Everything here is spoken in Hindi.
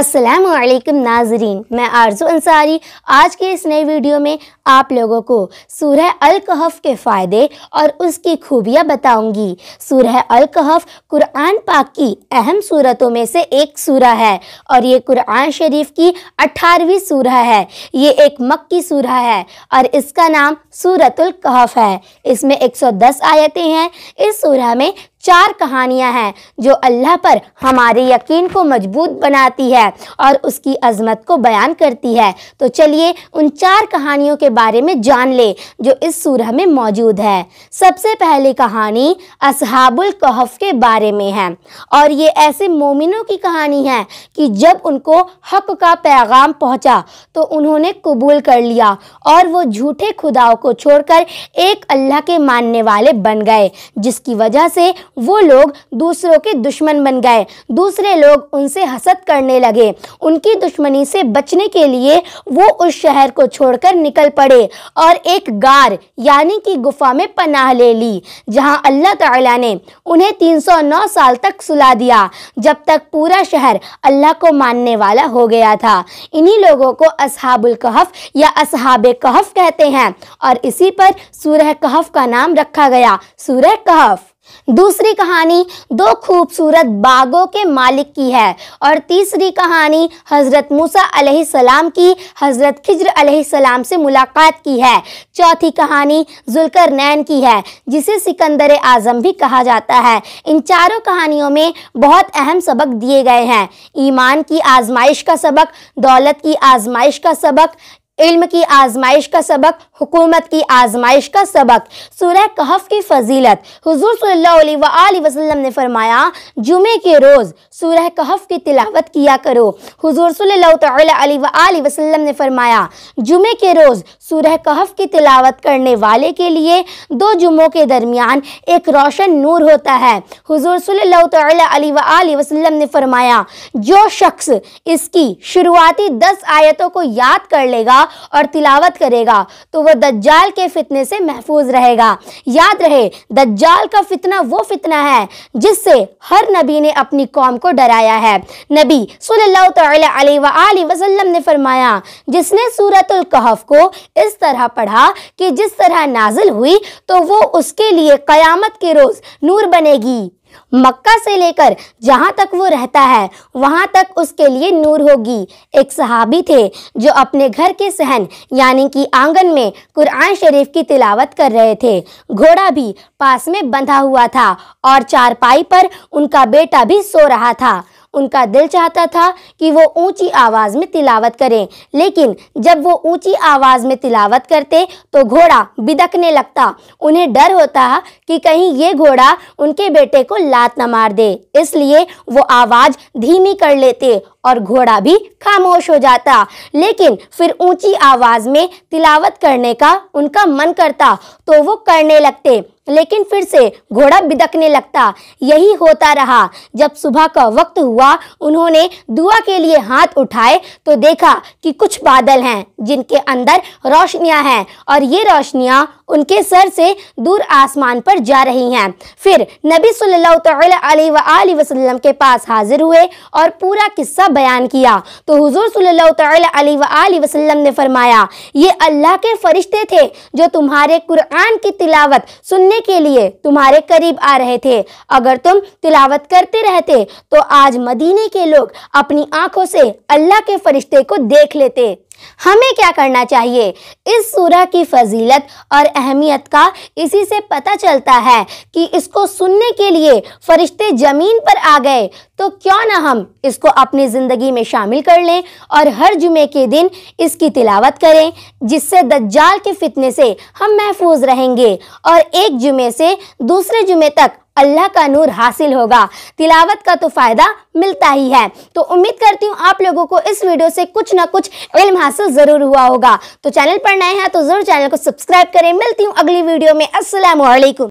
असलम नाजरीन मैं आरजू अंसारी आज के इस नए वीडियो में आप लोगों को सूरह अलकहफ़ के फ़ायदे और उसकी खूबियाँ बताऊंगी सूरह अलकहफ़ कुरान पाक की अहम सूरतों में से एक सूरह है और ये कुरान शरीफ की अठारहवीं सूरह है ये एक मक्की सूरह है और इसका नाम कहफ है इसमें 110 आयतें हैं इस सूरह में चार कहानियां हैं जो अल्लाह पर हमारे यकीन को मजबूत बनाती है और उसकी अजमत को बयान करती है तो चलिए उन चार कहानियों के बारे में जान ले जो इस सूरह में मौजूद है सबसे पहली कहानी असहाबुल कहफ के बारे में है और ये ऐसे मोमिनों की कहानी है कि जब उनको हक का पैगाम पहुंचा तो उन्होंने कबूल कर लिया और वो झूठे खुदाओं को छोड़कर एक अल्लाह के मानने वाले बन गए जिसकी वजह से वो लोग दूसरों के दुश्मन बन गए दूसरे लोग उनसे हसद करने लगे उनकी दुश्मनी से बचने के लिए वो उस शहर को छोड़कर निकल पड़े और एक गार यानी कि गुफा में पनाह ले ली जहां अल्लाह ताला ने उन्हें 309 साल तक सुला दिया जब तक पूरा शहर अल्लाह को मानने वाला हो गया था इन्हीं लोगों को असहाबुल कहफ या असहाब कहफ कहते हैं और इसी पर सूरह कहफ का नाम रखा गया सूरह कहफ दूसरी कहानी दो खूबसूरत बागों के मालिक की है और तीसरी कहानी हज़रत मूसा सलाम की हज़रत खिज्र सलाम से मुलाकात की है चौथी कहानी जुलकर नैन की है जिसे सिकंदर आज़म भी कहा जाता है इन चारों कहानियों में बहुत अहम सबक दिए गए हैं ईमान की आजमाइश का सबक दौलत की आजमाइश का सबक इल्म की आजमाइश का सबक हुकूमत की आजमाइश का सबक सूरह कहफ की फजीलत हुजूर सल्लल्लाहु अलैहि वसल्लम ने फरमाया जुमे के रोज़ सुरह कहफ की तिलावत किया करो हुजूर सल्लल्लाहु अलैहि वसल्लम ने फरमाया जुमे के रोज़ सुरह कहफ की तिलावत करने वाले के लिए दो जुमों के दरमियान एक रोशन नूर होता है हुजूर सल्लल्लाहु अलैहि वसल्लम ने फरमाया जो शख्स इसकी शुरुआती दस आयतों को याद कर लेगा और तिलावत करेगा तो वह दज्जाल के फितने से महफूज रहेगा याद रहे दज्जाल का फितना वो फितना है जिससे हर नबी ने अपनी कौम को डराया है नबी सल्लाम ने फरमाया जिसने सूरतुल को इस तरह पढ़ा कि जिस तरह नाजिल हुई तो वो उसके लिए क़यामत के रोज़ नूर बनेगी मक्का से लेकर जहाँ तक वो रहता है वहाँ तक उसके लिए नूर होगी एक सहाबी थे जो अपने घर के सहन यानी कि आंगन में कुरान शरीफ की तिलावत कर रहे थे घोड़ा भी पास में बंधा हुआ था और चारपाई पर उनका बेटा भी सो रहा था उनका दिल चाहता था कि वो ऊंची आवाज़ में तिलावत करें लेकिन जब वो ऊंची आवाज़ में तिलावत करते तो घोड़ा बिदकने लगता उन्हें डर होता कि कहीं ये घोड़ा उनके बेटे को लात न मार दे इसलिए वो आवाज़ धीमी कर लेते और घोड़ा भी खामोश हो जाता लेकिन फिर ऊंची आवाज़ में तिलावत करने का उनका मन करता तो वो करने लगते लेकिन फिर से घोड़ा बिदकने लगता यही होता रहा जब सुबह का वक्त हुआ उन्होंने दुआ के लिए हाथ उठाए तो देखा कि कुछ बादल हैं जिनके अंदर रोशनियां हैं और ये रोशनियां उनके सर से दूर आसमान पर जा रही हैं फिर नबी सल्लल्लाहु वसल्लम के पास हाजिर हुए और पूरा किस्सा बयान किया तो हुजूर सल्लल्लाहु वसल्लम ने फरमाया ये अल्लाह के फरिश्ते थे जो तुम्हारे कुरान की तिलावत सुनने के लिए तुम्हारे करीब आ रहे थे अगर तुम तिलावत करते रहते तो आज मदीने के लोग अपनी आंखों से अल्लाह के फरिश्ते को देख लेते हमें क्या करना चाहिए इस सूरह की फजीलत और अहमियत का इसी से पता चलता है कि इसको सुनने के लिए फरिश्ते ज़मीन पर आ गए तो क्यों ना हम इसको अपनी ज़िंदगी में शामिल कर लें और हर जुमे के दिन इसकी तिलावत करें जिससे दज्जाल के फितने से हम महफूज रहेंगे और एक जुमे से दूसरे जुमे तक अल्लाह का नूर हासिल होगा तिलावत का तो फ़ायदा मिलता ही है तो उम्मीद करती हूँ आप लोगों को इस वीडियो से कुछ ना कुछ इल्म हासिल ज़रूर हुआ होगा तो चैनल पर नए हैं तो ज़रूर चैनल को सब्सक्राइब करें मिलती हूँ अगली वीडियो में असलकुम